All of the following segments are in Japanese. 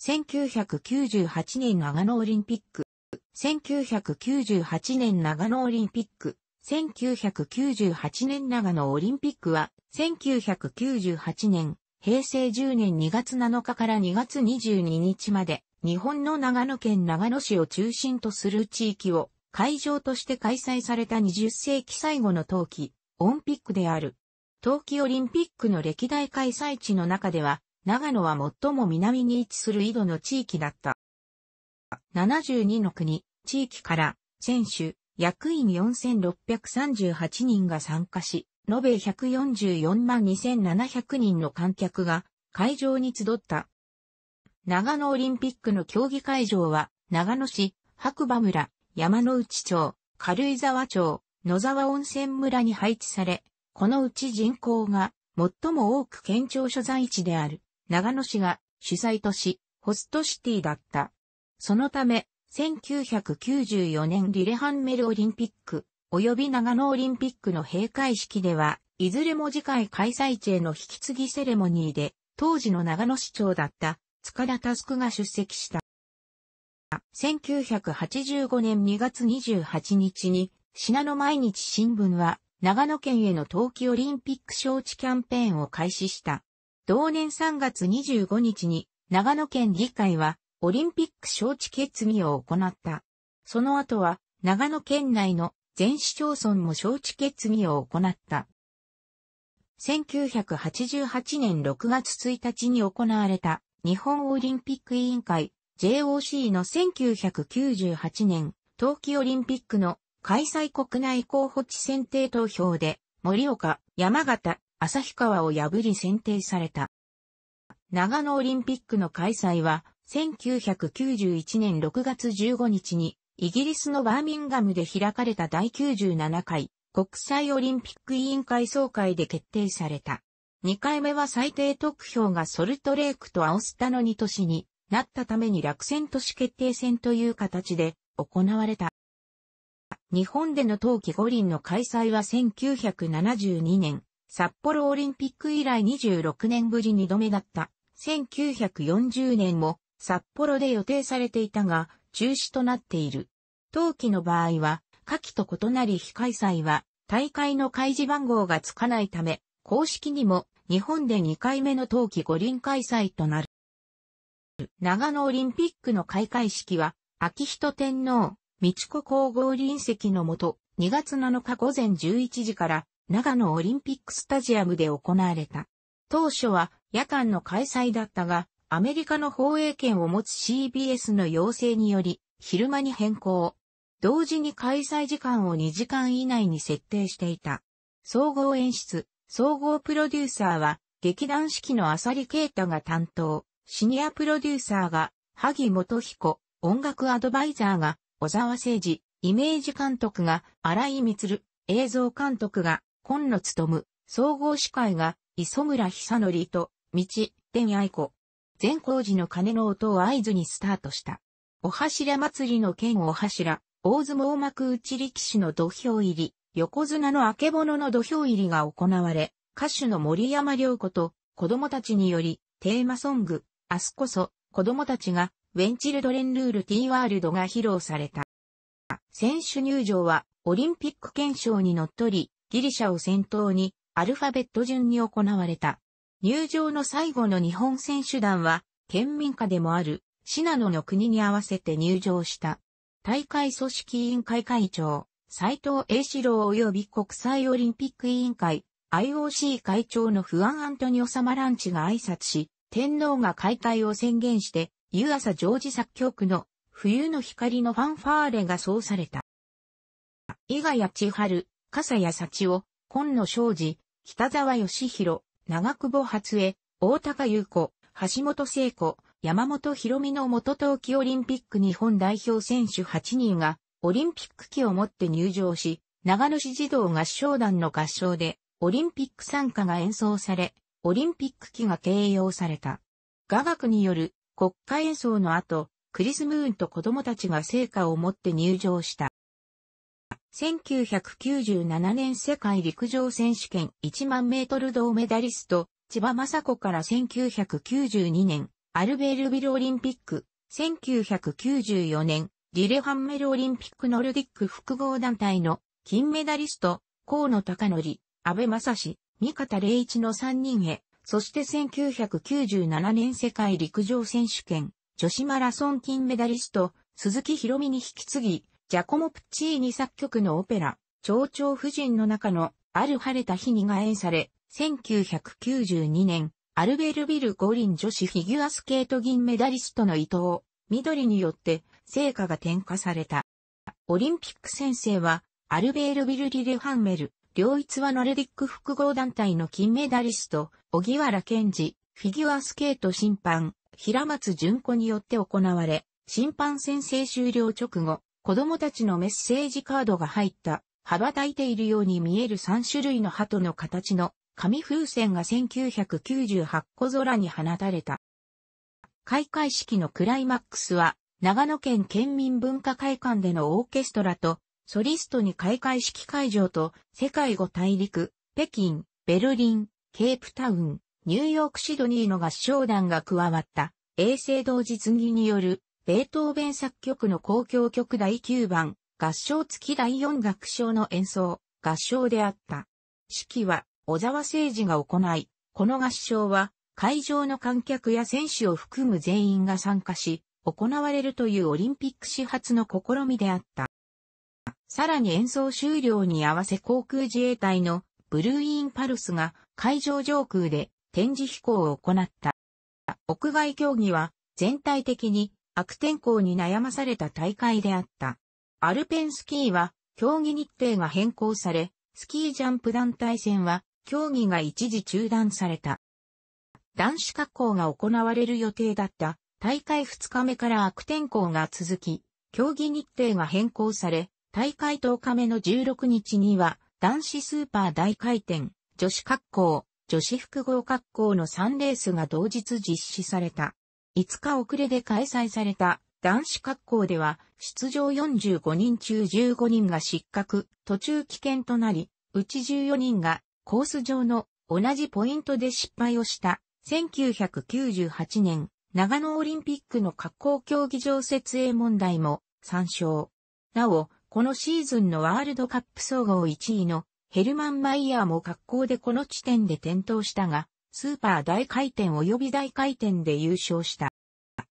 1998年長野オリンピック、1998年長野オリンピック、1998年長野オリンピックは、1998年、平成10年2月7日から2月22日まで、日本の長野県長野市を中心とする地域を会場として開催された20世紀最後の冬季、オンピックである。冬季オリンピックの歴代開催地の中では、長野は最も南に位置する井戸の地域だった。72の国、地域から、選手、役員4638人が参加し、延べ144万2700人の観客が会場に集った。長野オリンピックの競技会場は、長野市、白馬村、山の内町、軽井沢町、野沢温泉村に配置され、このうち人口が最も多く県庁所在地である。長野市が主催都市、ホストシティだった。そのため、1994年リレハンメルオリンピック、及び長野オリンピックの閉会式では、いずれも次回開催地への引き継ぎセレモニーで、当時の長野市長だった塚田佑が出席した。1985年2月28日に、信濃毎日新聞は、長野県への冬季オリンピック招致キャンペーンを開始した。同年3月25日に長野県議会はオリンピック招致決議を行った。その後は長野県内の全市町村も招致決議を行った。1988年6月1日に行われた日本オリンピック委員会 JOC の1998年冬季オリンピックの開催国内候補地選定投票で森岡、山形、旭川を破り選定された。長野オリンピックの開催は、1991年6月15日に、イギリスのバーミンガムで開かれた第97回国際オリンピック委員会総会で決定された。2回目は最低得票がソルトレークとアオスタの2都市になったために落選都市決定戦という形で行われた。日本での冬季五輪の開催は1972年札幌オリンピック以来26年ぶり2度目だった。1940年も札幌で予定されていたが、中止となっている。冬季の場合は、夏季と異なり非開催は、大会の開示番号がつかないため、公式にも日本で2回目の冬季五輪開催となる。長野オリンピックの開会式は、秋人天皇、道子皇后臨席のもと、2月7日午前11時から長野オリンピックスタジアムで行われた。当初は夜間の開催だったが、アメリカの放映権を持つ CBS の要請により、昼間に変更。同時に開催時間を2時間以内に設定していた。総合演出、総合プロデューサーは、劇団四季のリケータが担当、シニアプロデューサーが、萩本彦、音楽アドバイザーが、小沢誠二、イメージ監督が、荒井光、映像監督が、今野務、総合司会が、磯村久則と、道、天愛子。善光寺の鐘の音を合図にスタートした。お柱祭りの剣お柱、大相撲幕内力士の土俵入り、横綱の明け物のの土俵入りが行われ、歌手の森山良子と子供たちにより、テーマソング、明日こそ、子供たちが、ウェンチルドレンルール T ワールドが披露された。選手入場は、オリンピック憲章にのっとり、ギリシャを先頭にアルファベット順に行われた。入場の最後の日本選手団は、県民下でもある、シナノの国に合わせて入場した。大会組織委員会会長、斉藤栄志郎及び国際オリンピック委員会、IOC 会長のフアン・アントニオ・サマランチが挨拶し、天皇が開会を宣言して、湯浅ジョージ作曲の冬の光のファンファーレが奏された。伊賀谷千春、笠谷幸男、今野昌司、北沢義弘、長久保初江、大高優子、橋本聖子、山本博美の元冬季オリンピック日本代表選手8人が、オリンピック旗を持って入場し、長野市児童合唱団の合唱で、オリンピック参加が演奏され、オリンピック旗が掲揚された。雅楽による国家演奏の後、クリス・ムーンと子供たちが成果を持って入場した。1997年世界陸上選手権1万メートル銅メダリスト、千葉雅子から1992年、アルベールビルオリンピック、1994年、リレハンメルオリンピックノルディック複合団体の金メダリスト、河野隆則、安倍正史、三方玲一の3人へ、そして1997年世界陸上選手権、女子マラソン金メダリスト、鈴木博美に引き継ぎ、ジャコモ・プッチーニ作曲のオペラ、蝶々夫人の中の、ある晴れた日にが演され、1992年、アルベルビル五輪女子フィギュアスケート銀メダリストの伊藤、緑によって、成果が点火された。オリンピック先生は、アルベールビル・リレハンメル、両一はノルディック複合団体の金メダリスト、小木原健二、フィギュアスケート審判、平松淳子によって行われ、審判先生終了直後、子供たちのメッセージカードが入った、羽ばたいているように見える3種類の鳩の形の紙風船が1998個空に放たれた。開会式のクライマックスは、長野県県民文化会館でのオーケストラと、ソリストに開会式会場と、世界五大陸、北京、ベルリン、ケープタウン、ニューヨークシドニーの合唱団が加わった、衛星同時継ぎによるベートーベン作曲の公共曲第9番、合唱付き第4楽章の演奏、合唱であった。式は小沢誠二が行い、この合唱は会場の観客や選手を含む全員が参加し、行われるというオリンピック始発の試みであった。さらに演奏終了に合わせ航空自衛隊のブルーインパルスが会場上空で展示飛行を行った。屋外競技は全体的に悪天候に悩まされた大会であった。アルペンスキーは、競技日程が変更され、スキージャンプ団体戦は、競技が一時中断された。男子格好が行われる予定だった大会2日目から悪天候が続き、競技日程が変更され、大会10日目の16日には、男子スーパー大回転、女子格好、女子複合格好の3レースが同日実施された。5日遅れで開催された男子格校では、出場45人中15人が失格、途中棄権となり、うち14人がコース上の同じポイントで失敗をした1998年長野オリンピックの格好競技場設営問題も参照。なお、このシーズンのワールドカップ総合1位のヘルマン・マイヤーも格好でこの地点で転倒したが、スーパー大回転及び大回転で優勝した。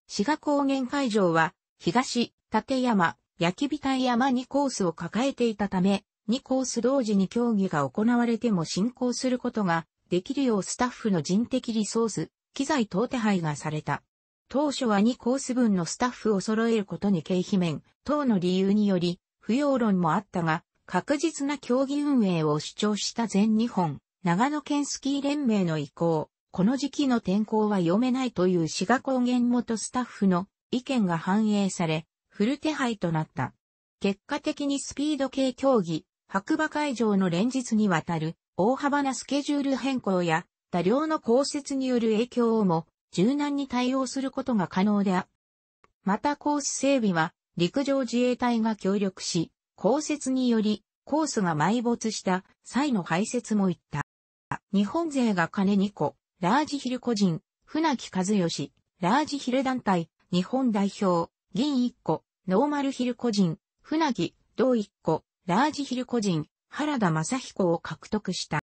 志賀高原会場は、東、立山、焼火台山2コースを抱えていたため、2コース同時に競技が行われても進行することができるようスタッフの人的リソース、機材等手配がされた。当初は2コース分のスタッフを揃えることに経費面、等の理由により、不要論もあったが、確実な競技運営を主張した全日本長野県スキー連盟の意向、この時期の天候は読めないという志賀高原元スタッフの意見が反映され、フル手配となった。結果的にスピード系競技、白馬会場の連日にわたる大幅なスケジュール変更や多量の降雪による影響をも柔軟に対応することが可能であ。またコース整備は陸上自衛隊が協力し、降雪によりコースが埋没した際の排泄もいった。日本勢が金2個、ラージヒル個人、船木和義、ラージヒル団体、日本代表、銀1個、ノーマルヒル個人、船木、同1個、ラージヒル個人、原田正彦を獲得した。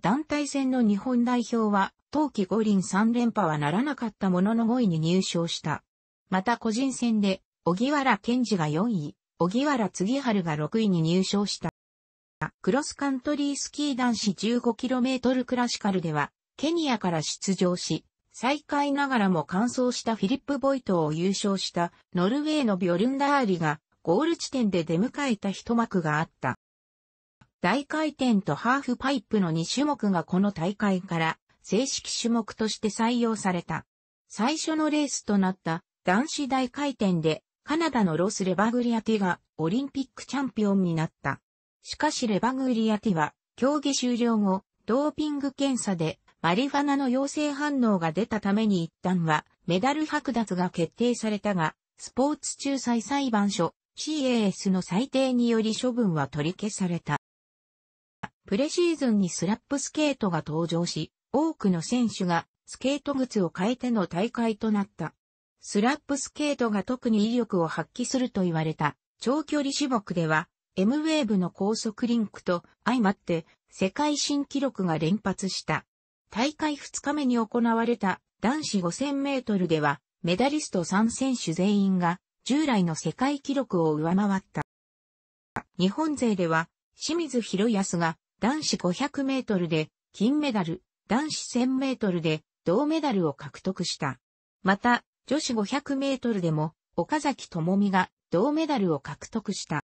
団体戦の日本代表は、冬季五輪3連覇はならなかったものの5位に入賞した。また個人戦で、小木原健二が4位、小木原次春が6位に入賞した。クロスカントリースキー男子 15km クラシカルでは、ケニアから出場し、最下位ながらも完走したフィリップ・ボイトを優勝したノルウェーのビョルンダーリがゴール地点で出迎えた一幕があった。大回転とハーフパイプの2種目がこの大会から正式種目として採用された。最初のレースとなった男子大回転でカナダのロス・レバグリアティがオリンピックチャンピオンになった。しかしレバグリアティは、競技終了後、ドーピング検査でマリファナの陽性反応が出たために一旦はメダル剥奪が決定されたが、スポーツ仲裁裁判所 CAS の裁定により処分は取り消された。プレシーズンにスラップスケートが登場し、多くの選手がスケート靴を変えての大会となった。スラップスケートが特に威力を発揮すると言われた長距離種目では m ウェーブの高速リンクと相まって世界新記録が連発した。大会2日目に行われた男子5000メートルではメダリスト3選手全員が従来の世界記録を上回った。日本勢では清水博康が男子500メートルで金メダル、男子1000メートルで銅メダルを獲得した。また、女子500メートルでも岡崎智美が銅メダルを獲得した。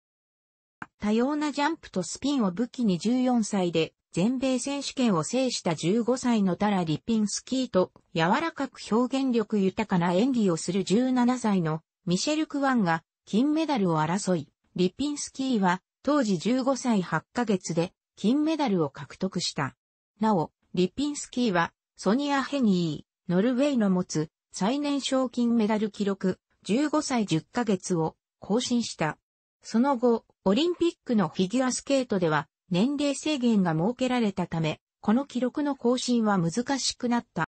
多様なジャンプとスピンを武器に14歳で全米選手権を制した15歳のタラ・リピンスキーと柔らかく表現力豊かな演技をする17歳のミシェル・クワンが金メダルを争い、リピンスキーは当時15歳8ヶ月で金メダルを獲得した。なお、リピンスキーはソニア・ヘニー、ノルウェイの持つ最年少金メダル記録15歳10ヶ月を更新した。その後、オリンピックのフィギュアスケートでは年齢制限が設けられたため、この記録の更新は難しくなった。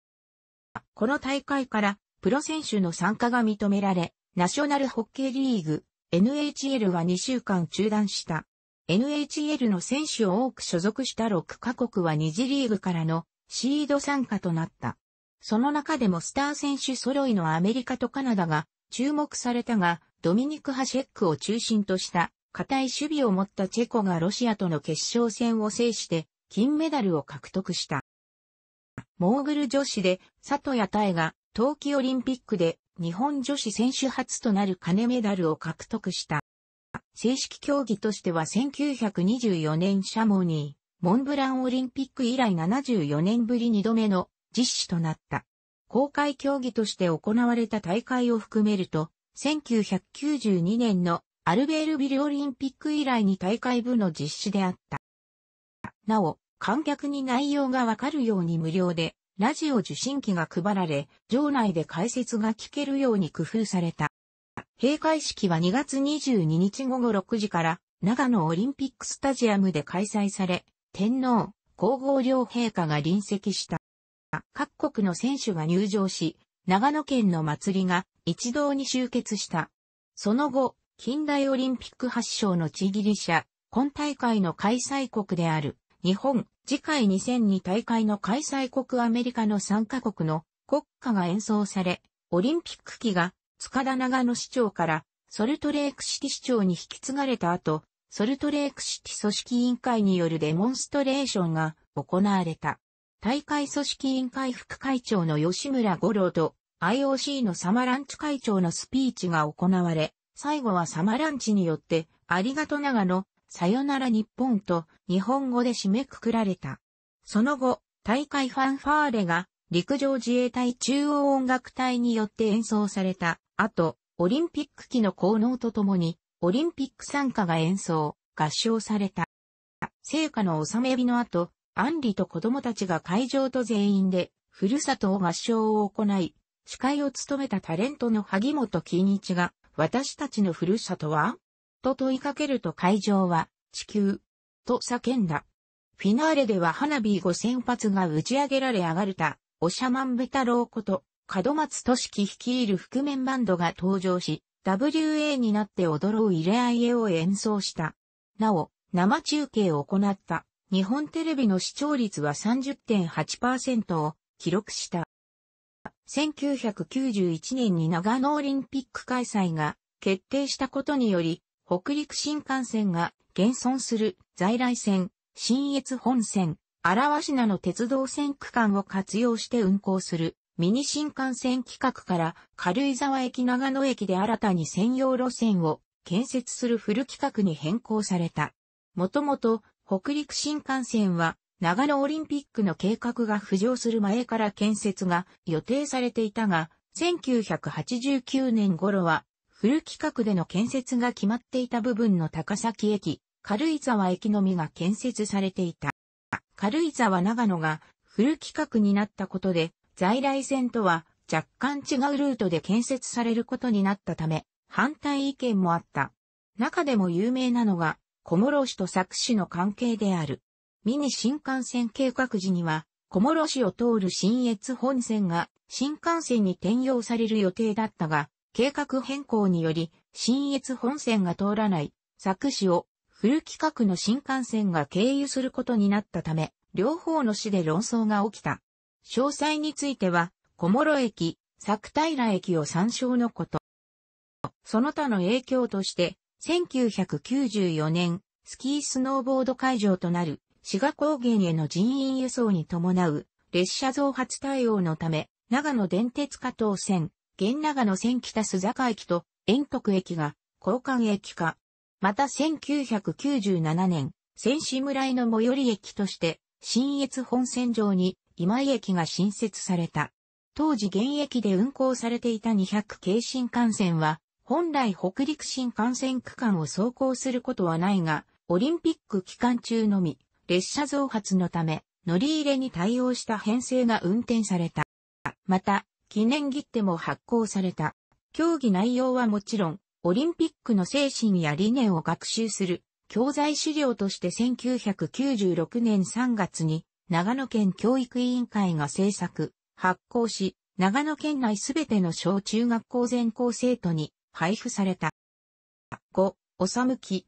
この大会からプロ選手の参加が認められ、ナショナルホッケーリーグ NHL は2週間中断した。NHL の選手を多く所属した6カ国は2次リーグからのシード参加となった。その中でもスター選手揃いのアメリカとカナダが注目されたが、ドミニク・ハシェックを中心とした固い守備を持ったチェコがロシアとの決勝戦を制して金メダルを獲得した。モーグル女子で佐藤谷太が冬季オリンピックで日本女子選手初となる金メダルを獲得した。正式競技としては1924年シャモニー、モンブランオリンピック以来74年ぶり2度目の実施となった。公開競技として行われた大会を含めると、1992年のアルベールビルオリンピック以来に大会部の実施であった。なお、観客に内容がわかるように無料で、ラジオ受信機が配られ、場内で解説が聞けるように工夫された。閉会式は2月22日午後6時から、長野オリンピックスタジアムで開催され、天皇、皇后両陛下が臨席した。各国の選手が入場し、長野県の祭りが一堂に集結した。その後、近代オリンピック発祥の地ギリシャ、今大会の開催国である、日本、次回2002大会の開催国アメリカの3カ国の国歌が演奏され、オリンピック旗が、塚田長野市長から、ソルトレークシティ市長に引き継がれた後、ソルトレークシティ組織委員会によるデモンストレーションが行われた。大会組織委員会副会長の吉村五郎と IOC のサマランチ会長のスピーチが行われ、最後はサマランチによって、ありがとながの、さよなら日本と日本語で締めくくられた。その後、大会ファンファーレが陸上自衛隊中央音楽隊によって演奏された後、オリンピック期の効能とともに、オリンピック参加が演奏、合唱された。聖火の納め日の後、アンリと子供たちが会場と全員で、ふるさとを合唱を行い、司会を務めたタレントの萩本欽一が、私たちのふるさとはと問いかけると会場は、地球、と叫んだ。フィナーレでは花火5000発が打ち上げられ上がるた、おしゃまんべ太郎こと、門松俊樹率いる覆面バンドが登場し、WA になって踊ろう入れ合い絵を演奏した。なお、生中継を行った、日本テレビの視聴率は30.8%を記録した。1991年に長野オリンピック開催が決定したことにより、北陸新幹線が現存する在来線、新越本線、荒和品の鉄道線区間を活用して運行するミニ新幹線企画から軽井沢駅長野駅で新たに専用路線を建設するフル規格に変更された。もともと北陸新幹線は長野オリンピックの計画が浮上する前から建設が予定されていたが、1989年頃は、フル規格での建設が決まっていた部分の高崎駅、軽井沢駅のみが建設されていた。軽井沢長野がフル規格になったことで、在来線とは若干違うルートで建設されることになったため、反対意見もあった。中でも有名なのが、小諸市と佐久市の関係である。ミニ新幹線計画時には、小諸市を通る新越本線が新幹線に転用される予定だったが、計画変更により、新越本線が通らない、佐久市をフル規格の新幹線が経由することになったため、両方の市で論争が起きた。詳細については、小諸駅、佐久平駅を参照のこと。その他の影響として、1994年、スキースノーボード会場となる滋賀高原への人員輸送に伴う列車増発対応のため、長野電鉄加藤線、現長野線北須坂駅と遠徳駅が交換駅化。また1997年、仙市村井の最寄り駅として、新越本線上に今井駅が新設された。当時現役で運行されていた200系新幹線は、本来北陸新幹線区間を走行することはないが、オリンピック期間中のみ、列車増発のため、乗り入れに対応した編成が運転された。また、記念切手も発行された。競技内容はもちろん、オリンピックの精神や理念を学習する、教材資料として1996年3月に、長野県教育委員会が制作、発行し、長野県内すべての小中学校全校生徒に配布された。5、おさむき、